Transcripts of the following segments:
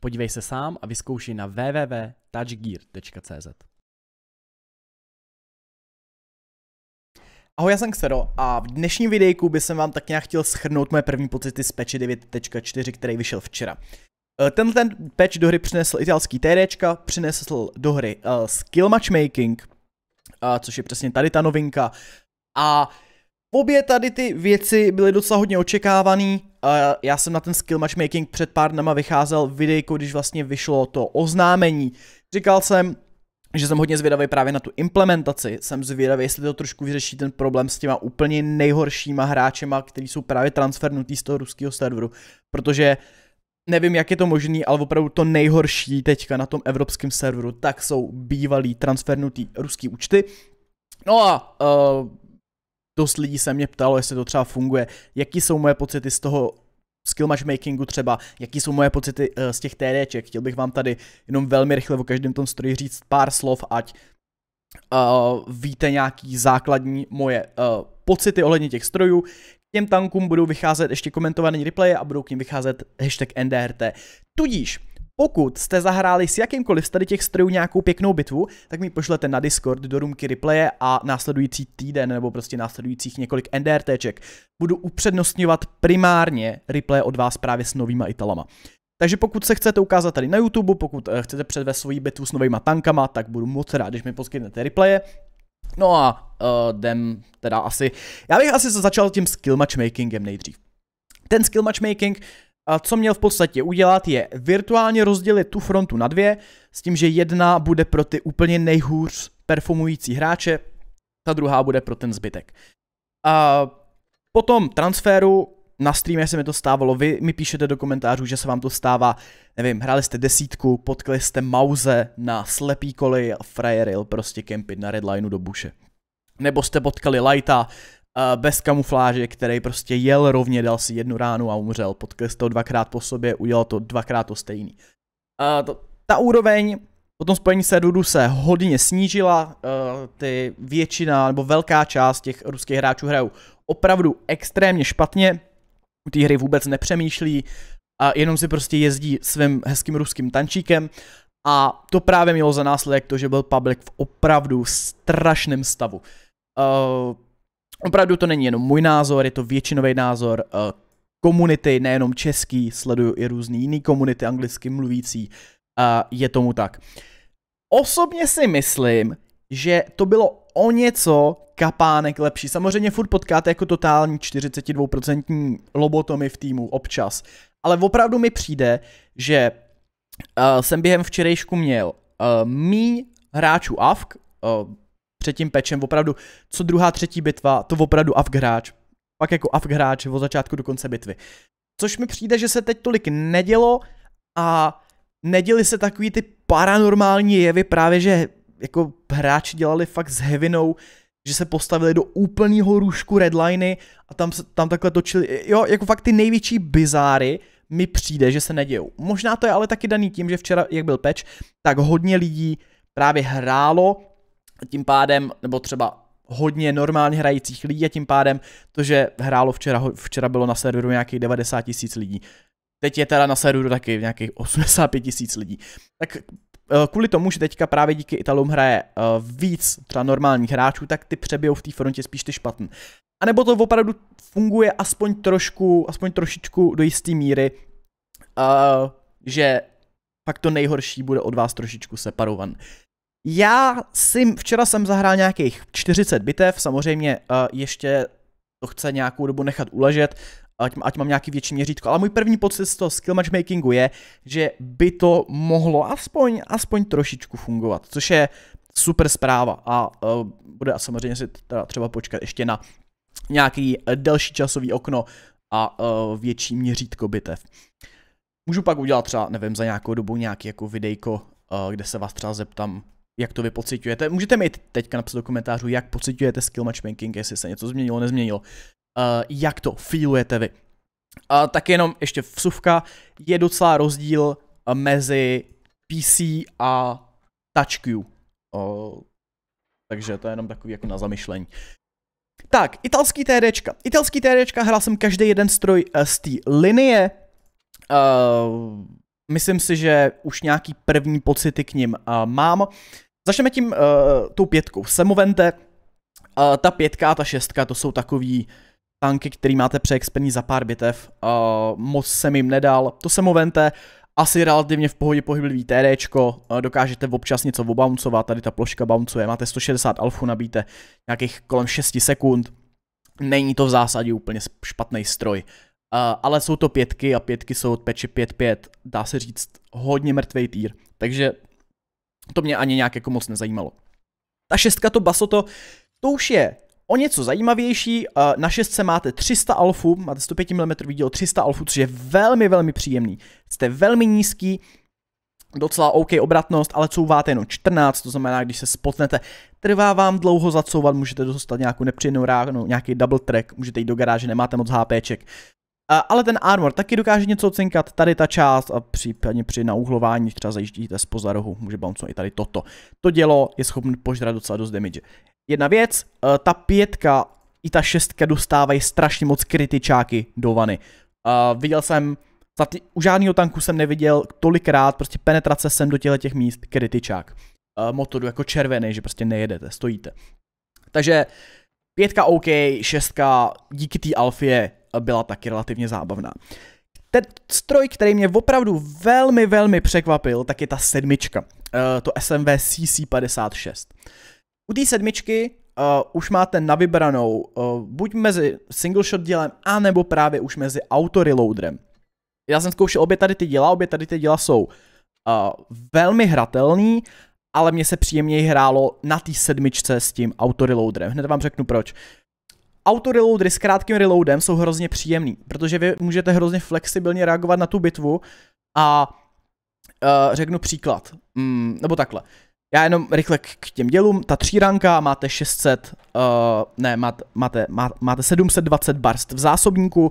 Podívej se sám a vyzkoušej na www.touchgear.cz Ahoj, já jsem Xero a v dnešním videjku bych vám tak nějak chtěl schrnout moje první pocity z patche 9.4, který vyšel včera. Tenhle ten patch do hry přinesl italský TD, přinesl do hry uh, skill matchmaking, uh, což je přesně tady ta novinka, a uh, Obě tady ty věci byly docela hodně očekávaný. Já jsem na ten skill matchmaking před pár dnama vycházel videjko, když vlastně vyšlo to oznámení. Říkal jsem, že jsem hodně zvědavý právě na tu implementaci. Jsem zvědavý, jestli to trošku vyřeší ten problém s těma úplně nejhoršíma hráčema, kteří jsou právě transfernutý z toho ruského serveru. Protože nevím, jak je to možný, ale opravdu to nejhorší teďka na tom evropském serveru, tak jsou bývalí transfernutý ruský účty. No a uh, dost lidí se mě ptalo, jestli to třeba funguje, jaký jsou moje pocity z toho skill matchmakingu třeba, jaký jsou moje pocity uh, z těch TDček. Chtěl bych vám tady jenom velmi rychle o každém tom stroji říct pár slov, ať uh, víte nějaký základní moje uh, pocity ohledně těch strojů. K těm tankům budou vycházet ještě komentované replaye a budou k nim vycházet hashtag NDRT. Tudíž pokud jste zahráli s jakýmkoliv z tady těch strojů nějakou pěknou bitvu, tak mi pošlete na Discord do roomky replaye a následující týden nebo prostě následujících několik NDRTček budu upřednostňovat primárně replay od vás právě s novýma Italama. Takže pokud se chcete ukázat tady na YouTube, pokud eh, chcete předvést svoji bitvu s novýma tankama, tak budu moc rád, když mi poskytnete replaye. No a uh, jdem teda asi, já bych asi začal tím skill matchmakingem nejdřív. Ten skill matchmaking co měl v podstatě udělat, je virtuálně rozdělit tu frontu na dvě, s tím, že jedna bude pro ty úplně nejhůř performující hráče, ta druhá bude pro ten zbytek. A potom transferu, na streamě se mi to stávalo, vy mi píšete do komentářů, že se vám to stává, nevím, hráli jste desítku, potkali jste mauze na slepý koli a frajeril prostě kempit na redlineu do buše. Nebo jste potkali Lighta, bez kamufláže, který prostě jel rovně, dal si jednu ránu a umřel. Pod to dvakrát po sobě, udělal to dvakrát to stejný. Uh, to, ta úroveň po tom spojení Dudu se hodně snížila, uh, ty většina nebo velká část těch ruských hráčů hrajou opravdu extrémně špatně, u té hry vůbec nepřemýšlí, a jenom si prostě jezdí svým hezkým ruským tančíkem a to právě mělo za následek to, že byl public v opravdu strašném stavu. Uh, opravdu to není jenom můj názor, je to většinový názor eh, komunity, uh, nejenom český, sleduju i různý jiný komunity anglicky mluvící a uh, je tomu tak. Osobně si myslím, že to bylo o něco kapánek lepší. Samozřejmě furt potkáte jako totální 42% lobotomy v týmu občas. Ale opravdu mi přijde, že uh, jsem během včerejšku měl uh, míň hráčů AFK, uh, třetím pečem, opravdu, co druhá, třetí bitva, to opravdu AFK hráč. Pak jako AFK hráč od začátku do konce bitvy. Což mi přijde, že se teď tolik nedělo a neděli se takový ty paranormální jevy právě, že jako hráči dělali fakt s hevinou, že se postavili do úplného růžku redliny a tam, tam takhle točili, jo, jako fakt ty největší bizáry mi přijde, že se nedějou. Možná to je ale taky daný tím, že včera, jak byl peč, tak hodně lidí právě hrálo tím pádem, nebo třeba hodně normálně hrajících lidí a tím pádem to, že hrálo včera, včera bylo na serveru nějakých 90 tisíc lidí. Teď je teda na serveru taky nějakých 85 tisíc lidí. Tak eh, kvůli tomu, že teďka právě díky Italům hraje eh, víc třeba normálních hráčů, tak ty přebijou v té frontě spíš ty špatný. A nebo to opravdu funguje aspoň trošku, aspoň trošičku do jisté míry, uh, že fakt to nejhorší bude od vás trošičku separovan. Já si, včera jsem zahrál nějakých 40 bitev, samozřejmě eh, ještě to chce nějakou dobu nechat uležet, ať, ať mám nějaký větší měřítko, ale můj první pocit z toho skill matchmakingu je, že by to mohlo aspoň, aspoň trošičku fungovat, což je super zpráva a uh, bude samozřejmě si teda třeba počkat ještě na nějaký eh, delší časový okno a uh, větší měřítko bitev. Můžu pak udělat třeba, nevím, za nějakou dobu nějaký jako videjko, uh, kde se vás třeba zeptám, jak to vy pocitujete. Můžete mi teďka napsat do komentářů, jak pocitujete skill matchmaking, jestli se něco změnilo, nezměnilo. Uh, jak to feelujete vy. uh, tak jenom ještě vsuvka, je docela rozdíl eh, mezi PC a TouchQ. Uh, takže to je jenom takový jako na zamyšlení. Tak, italský TDčka. Italský TDčka hrál jsem každý jeden stroj uh, z té linie. Uh, myslím si, že už nějaký první pocity k ním uh, mám. Začneme tím uh, tou pětkou. Semovente, uh, ta pětka a ta šestka, to jsou takový tanky, který máte přeexpený za pár bitev. Uh, moc jsem jim nedal. To Semovente, asi relativně v pohodě pohyblivý TDčko, uh, dokážete občas něco obouncovat, tady ta ploška bouncuje, máte 160 alfu, nabíte nějakých kolem 6 sekund. Není to v zásadě úplně špatný stroj. Uh, ale jsou to pětky a pětky jsou od peče 5-5, dá se říct hodně mrtvej týr. Takže to mě ani nějak jako moc nezajímalo. Ta šestka, to basoto, to už je o něco zajímavější. Na šestce máte 300 alfů, máte 105 mm díl 300 alfů, což je velmi, velmi příjemný. Jste velmi nízký, docela OK obratnost, ale couváte jenom 14, to znamená, když se spotnete, trvá vám dlouho zacouvat, můžete dostat nějakou nepříjemnou ránu, nějaký double track, můžete jít do garáže, nemáte moc HPček. Eh, ale ten armor taky dokáže něco ocinkat, tady ta část a případně při nauhlování, když třeba zajíždíte zpoza rohu, může bouncnout i tady toto. To dělo je schopné požrat docela dost damage. Jedna věc, eh, ta pětka i ta šestka dostávají strašně moc kritičáky do vany. Uh, viděl jsem, za u žádného tanku jsem neviděl tolikrát, prostě penetrace sem do těchto těch míst, kritičák. Uh, motoru jako červený, že prostě nejedete, stojíte. Takže pětka OK, šestka díky té alfie byla taky relativně zábavná. Ten stroj, který mě opravdu velmi, velmi překvapil, tak je ta sedmička, eh, to SMV CC56. U té sedmičky uh, už máte na vybranou uh, buď mezi single shot dílem, anebo právě už mezi auto reloaderem. Já jsem zkoušel obě tady ty díla, obě tady ty děla jsou uh, velmi hratelný, ale mě se příjemněji hrálo na té sedmičce s tím auto Hned vám řeknu proč. Auto reloadry s krátkým reloadem jsou hrozně příjemný, protože vy můžete hrozně flexibilně reagovat na tu bitvu a uh, řeknu příklad, mm, nebo takhle. Já jenom rychle k těm dělům, ta tříranka, máte 600, uh, eh, ne, máte, máte, máte 720 barst v zásobníku, uh,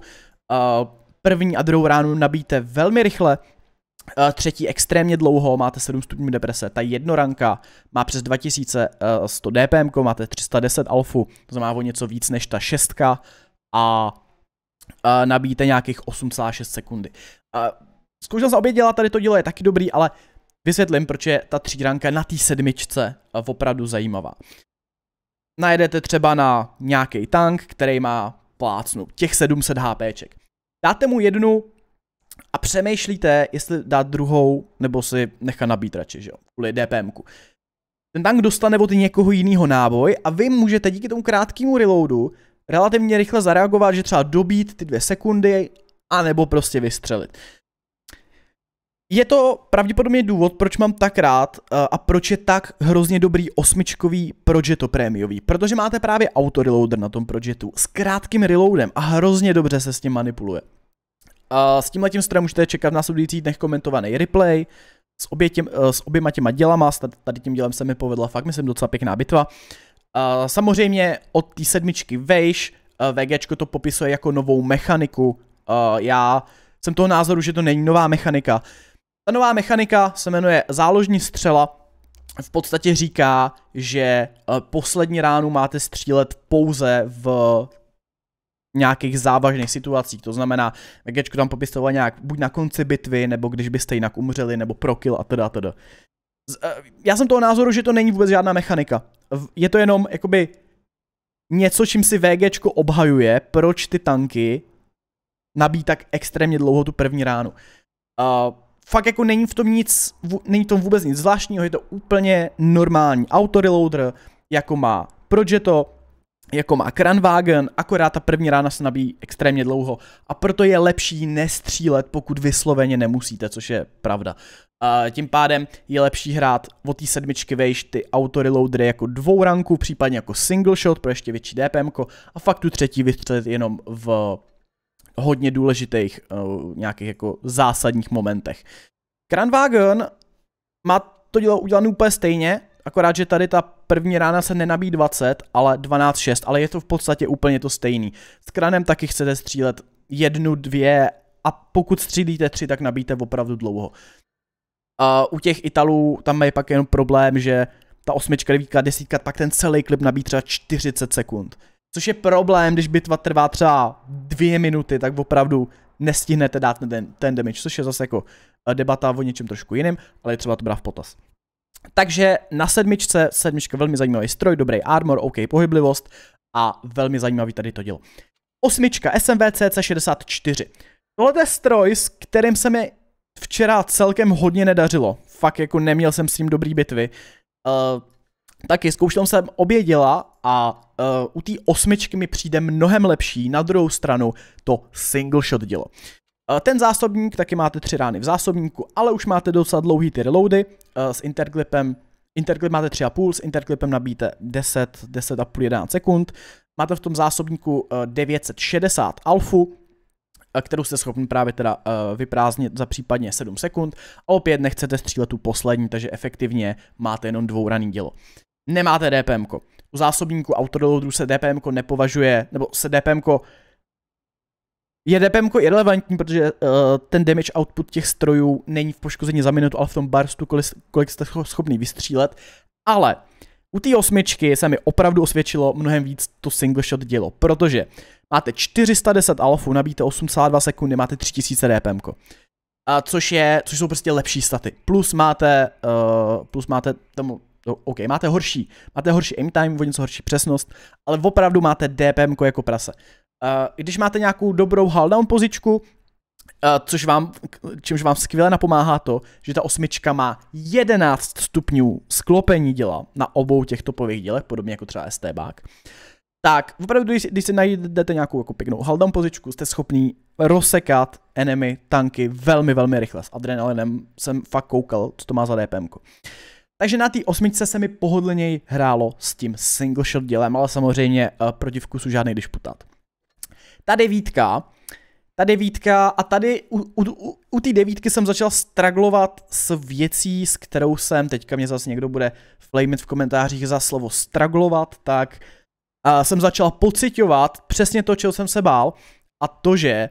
první a druhou ránu nabíte velmi rychle, Eh, třetí extrémně dlouho, máte 7 stupňů deprese, ta jednoranka má přes 2100 eh, DPM, máte 310 alfu, to znamená o něco víc než ta šestka a eh, nabíjíte nějakých 8,6 sekundy. Zkoušel jsem obě dělat, tady to dílo je taky dobrý, ale vysvětlím, proč je ta třídranka na té sedmičce opravdu zajímavá. Najedete třeba na nějaký tank, který má plácnu těch 700 HPček. Dáte mu jednu a přemýšlíte, jestli dát druhou, nebo si nechat nabít radši, že jo, kvůli -ku. Ten tank dostane od někoho jiného náboj a vy můžete díky tomu krátkému reloadu relativně rychle zareagovat, že třeba dobít ty dvě sekundy, anebo prostě vystřelit. Je to pravděpodobně důvod, proč mám tak rád eh, a proč je tak hrozně dobrý osmičkový Projeto prémiový, protože máte právě autoreloader na tom Projetu s krátkým reloadem a hrozně dobře se s ním manipuluje. A s letím strojem můžete čekat v následujících dnech komentovaný replay, s, obě těm, eh, s oběma těma dělama, s tady tím dělem se mi povedla fakt, myslím, docela pěkná bitva. A samozřejmě od té sedmičky vejš, eh, VGčko to popisuje jako novou mechaniku. Eh, já jsem toho názoru, že to není nová mechanika. Ta nová mechanika se jmenuje záložní střela. V podstatě říká, že poslední ránu máte střílet pouze v nějakých závažných situací. To znamená, vegečku tam popisoval nějak buď na konci bitvy, nebo když byste jinak umřeli, nebo prokil a teda teda. Eh, já jsem toho názoru, že to není vůbec žádná mechanika. Je to jenom jakoby něco, čím si VGčko obhajuje, proč ty tanky nabíjí tak extrémně dlouho tu první ránu. Uh, fakt jako není v tom nic, není v tom vůbec nic zvláštního, je to úplně normální autoreloader, jako má Proč je to? jako má Kranwagen, akorát ta první rána se nabíjí extrémně dlouho a proto je lepší nestřílet, pokud vysloveně nemusíte, což je pravda. A tím pádem je lepší hrát od té sedmičky vejš ty autoreloadery jako dvou ranku, případně jako single shot pro ještě větší DPM a fakt tu třetí vystřelit jenom v hodně důležitých uh, nějakých jako zásadních momentech. Kranwagen má to dělo udělané úplně stejně, Akorát, že tady ta první rána se nenabíjí 20, ale 12-6, ale je to v podstatě úplně to stejný. S kranem taky chcete střílet jednu, dvě a pokud střílíte tři, tak nabíjte opravdu dlouho. A u těch Italů tam je pak jenom problém, že ta osmička, devítka, desítka, pak ten celý klip nabíjí třeba 40 sekund. Což je problém, když bitva trvá třeba dvě minuty, tak opravdu nestihnete dát ten, ten damage, což je zase jako eh, debata o něčem trošku jiným, ale je třeba to brát v potaz. Takže na sedmičce, sedmička velmi zajímavý stroj, dobrý armor, OK pohyblivost a velmi zajímavý tady to dílo. Osmička SMVC C64. Tohle je stroj, s kterým se mi včera celkem hodně nedařilo. Fakt jako neměl jsem s ním dobrý bitvy. Uh, taky zkoušel jsem obě děla a uh, u té osmičky mi přijde mnohem lepší na druhou stranu to single shot dělo. Eh, ten zásobník, taky máte tři rány v zásobníku, ale už máte docela dlouhý ty reloady eh, s interklipem. Interklip máte 3,5, s interklipem nabíte 10, půl 11 sekund. Máte v tom zásobníku 960 eh, alfu, kterou jste schopni právě teda vyprázdnit za případně 7 sekund a opět nechcete střílet tu poslední, takže efektivně máte jenom dvouraný dělo. Nemáte DPM. -ko. U zásobníku autoreloadru se DPM nepovažuje, nebo se DPM je DPM irrelevantní, protože uh, ten damage output těch strojů není v poškození za minutu, ale v tom barstu, kolik, kolik jste schopný vystřílet. Ale u té osmičky se mi opravdu osvědčilo mnohem víc to single shot dělo, protože máte 410 alfu, nabíte 82 sekundy, máte 3000 DPM. A což, je, což jsou prostě lepší staty. Plus máte, uh, plus máte tomu, no, OK, máte horší, máte horší aim time, o něco horší přesnost, ale opravdu máte DPM jako prase. Eh, když máte nějakou dobrou halldown pozičku, eh, což vám, čímž vám skvěle napomáhá to, že ta osmička má 11 stupňů sklopení děla na obou těch topových dělech, podobně jako třeba ST tak opravdu, když, když si najdete nějakou jako pěknou haldam pozičku, jste schopný rozsekat enemy tanky velmi, velmi rychle. S adrenalinem jsem fakt koukal, co to má za DPM. -ko. Takže na té osmičce se mi pohodlněji hrálo s tím single shot dělem, ale samozřejmě eh, proti vkusu žádný disputát ta devítka, ta devítka a tady u, u, u té devítky jsem začal straglovat s věcí, s kterou jsem, teďka mě zase někdo bude flamit v komentářích za slovo straglovat, tak a jsem začal pocitovat přesně to, čeho jsem se bál a to, že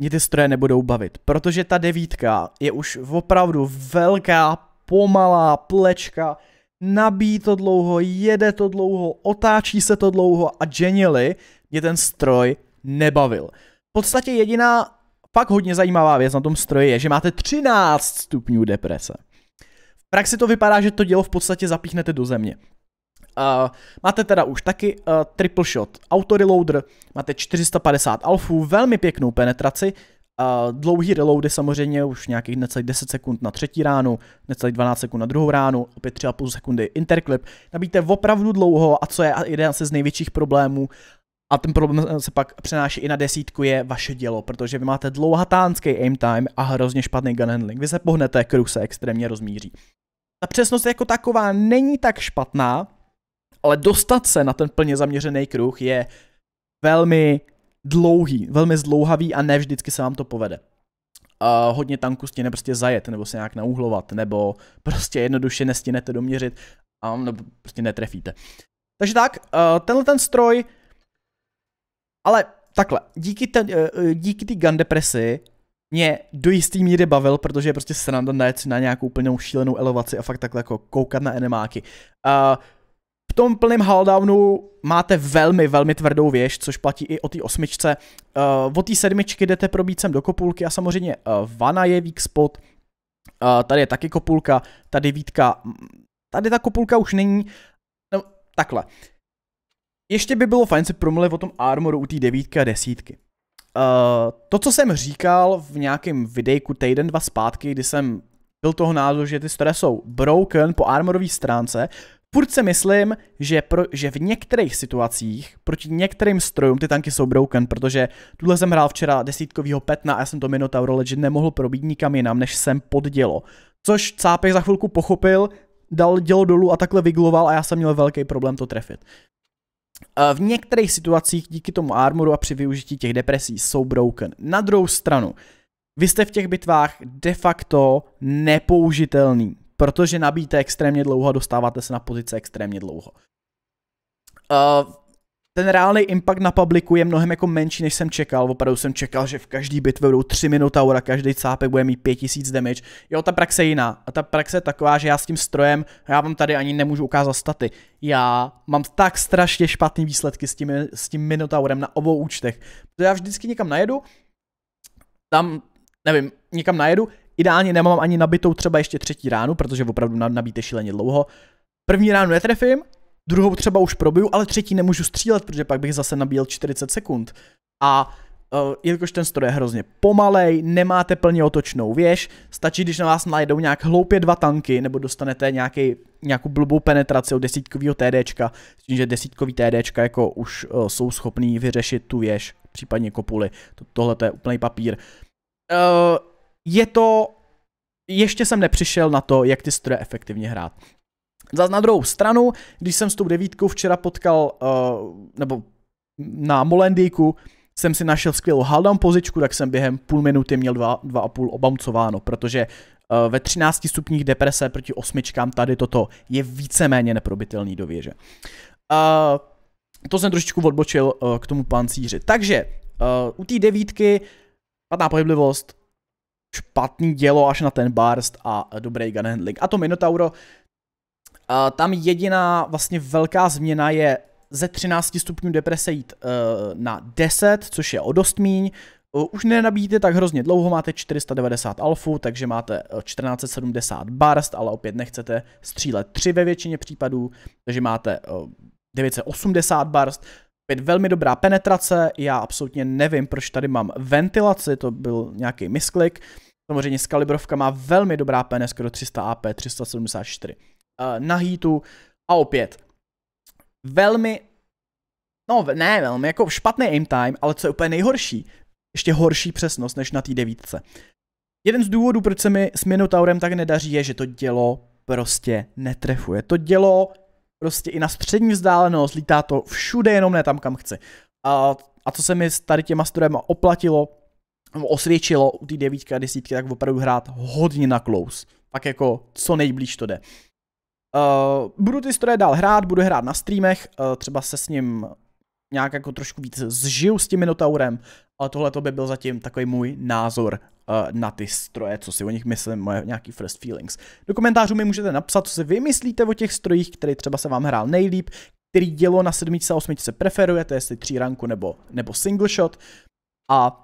mě ty stroje nebudou bavit, protože ta devítka je už opravdu velká, pomalá plečka, nabíjí to dlouho, jede to dlouho, otáčí se to dlouho a Genially mě ten stroj nebavil. V podstatě jediná fakt hodně zajímavá věc na tom stroji je, že máte 13 stupňů deprese. V praxi to vypadá, že to dělo v podstatě zapíchnete do země. Uh, máte teda už taky uh, triple shot auto reloader, máte 450 alfů, velmi pěknou penetraci, uh, dlouhý reloady samozřejmě už nějakých necelých 10 sekund na třetí ránu, necelých 12 sekund na druhou ránu, opět 3,5 sekundy interclip. Nabíte opravdu dlouho a co je jeden z největších problémů, a ten problém se pak přenáší i na desítku, je vaše dělo, protože vy máte dlouhatánský aim time a hrozně špatný gun handling. Vy se pohnete, kruh se extrémně rozmíří. Ta přesnost jako taková není tak špatná, ale dostat se na ten plně zaměřený kruh je velmi dlouhý, velmi zdlouhavý a ne vždycky se vám to povede. Uh, hodně tanků stěne prostě zajet, nebo se nějak nauhlovat, nebo prostě jednoduše nestinete doměřit a um, nebo prostě netrefíte. Takže tak, uh, tenhle ten stroj ale takhle, díky eh, eh, té díky gun depresi mě do jistý míry bavil, protože je prostě sranda najet na nějakou úplnou šílenou elevaci a fakt takhle jako koukat na enemáky. Uh, v tom plném Halldownu máte velmi, velmi tvrdou věž, což platí i o té osmičce. Uh, eh, o té sedmičky jdete probít sem do kopulky a samozřejmě uh, vana je weak spot, uh, tady je taky kopulka, tady vítka, tady ta kopulka už není, no takhle ještě by bylo fajn se promluvit o tom armoru u té devítky a desítky. Uh, to, co jsem říkal v nějakém videjku týden, dva zpátky, kdy jsem byl toho názoru, že ty stroje jsou broken po armorové stránce, furt se myslím, že, pro, že v některých situacích proti některým strojům ty tanky jsou broken, protože tuhle jsem hrál včera desítkovýho petna a já jsem to Minotaur Legend nemohl probít nikam jinam, než jsem pod dělo. Což cápek za chvilku pochopil, dal dělo dolů a takhle vygloval a já jsem měl velký problém to trefit. Eh, v některých situacích díky tomu armoru a při využití těch depresí jsou broken. Na druhou stranu, vy jste v těch bitvách de facto nepoužitelný, protože nabíte extrémně dlouho a dostáváte se na pozice extrémně dlouho. Uh, ten reálný impact na publiku je mnohem jako menší, než jsem čekal. Opravdu jsem čekal, že v každý bitvě budou 3 minotaura, každý cápek bude mít 5000 damage. Jo, ta praxe je jiná. A ta praxe je taková, že já s tím strojem, já vám tady ani nemůžu ukázat staty. Já mám tak strašně špatný výsledky s tím, s tím minotaurem na obou účtech. Protože já vždycky někam najedu, tam, nevím, někam najedu, ideálně nemám ani nabitou třeba ještě třetí ránu, protože opravdu nabíte šíleně dlouho. První ránu netrefím, druhou třeba už probiju, ale třetí nemůžu střílet, protože pak bych zase nabíjel 40 sekund. A uh, jelikož ten stroj je hrozně pomalej, nemáte plně otočnou věž, stačí, když na vás najdou nějak hloupě dva tanky, nebo dostanete nějaký, nějakou blbou penetraci od desítkového TDčka, s tím, že desítkový TDčka jako už uh, jsou schopný vyřešit tu věž, případně kopuly. To, tohle je úplný papír. Uh, je to... Ještě jsem nepřišel na to, jak ty stroje efektivně hrát. Zas na druhou stranu, když jsem s tou devítkou včera potkal, uh, nebo na Molendíku, jsem si našel skvělou haldown pozičku, tak jsem během půl minuty měl dva dva a půl obamcováno, protože uh, ve 13 stupních deprese proti osmičkám tady toto je víceméně neprobitelný do věže. Uh, to jsem trošičku odbočil uh, k tomu pancíři. Takže uh, u té devítky špatná pohyblivost, špatný dělo až na ten barst a dobrý gun handling. A to Minotauro tam jediná vlastně velká změna je ze 13 stupňů deprese jít uh, na 10, což je o dost míň. už nenabíjíte tak hrozně dlouho, máte 490 alfu, takže máte 1470 eh, barst, ale opět nechcete střílet 3 ve většině případů, takže máte 980 eh, barst. Opět velmi dobrá penetrace, já absolutně nevím, proč tady mám ventilaci, to byl nějaký misklik. Samozřejmě skalibrovka má velmi dobrá PNS, skoro 300 AP, 374. Eh, na hýtu a opět velmi, no ne velmi, jako špatný aim time, ale co je úplně nejhorší, ještě horší přesnost než na té devítce. Jeden z důvodů, proč se mi s Minotaurem tak nedaří, je, že to dělo prostě netrefuje. To dělo prostě i na střední vzdálenost, lítá to všude, jenom ne tam, kam chce. A, a co se mi s tady těma strojema oplatilo, osvědčilo u té devítky a desítky, tak opravdu hrát hodně na close. Pak jako co nejblíž to jde. Uh, budu ty stroje dál hrát, budu hrát na streamech, uh, třeba se s ním nějak jako trošku víc zžiju s tím Minotaurem, ale tohle to by byl zatím takový můj názor uh, na ty stroje, co si o nich myslím, moje nějaký first feelings. Do komentářů mi můžete napsat, co si vymyslíte o těch strojích, který třeba se vám hrál nejlíp, který dělo na sedmičce a osmičce preferujete, jestli tři ranku nebo, nebo single shot. A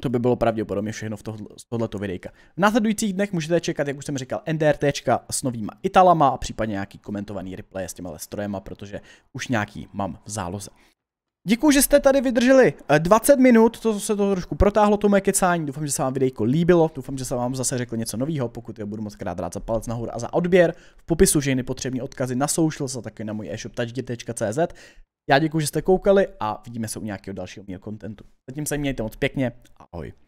to by bylo pravděpodobně všechno v tohle, z tohleto videjka. V následujících dnech můžete čekat, jak už jsem říkal, NDRT s novýma Italama a případně nějaký komentovaný replay s těma strojema, protože už nějaký mám v záloze. Děkuji, že jste tady vydrželi 20 eh, minut, to se to trošku protáhlo, to moje kecání, doufám, že se vám videjko líbilo, doufám, že jsem vám zase řekl něco nového, pokud je budu moc krát rád za palec nahoru a za odběr, v popisu všechny potřební odkazy na social, se taky na můj e-shop touchdit.cz. Já děkuji, že jste koukali a vidíme se u nějakého dalšího mého kontentu. Zatím se mějte moc pěkně ahoj.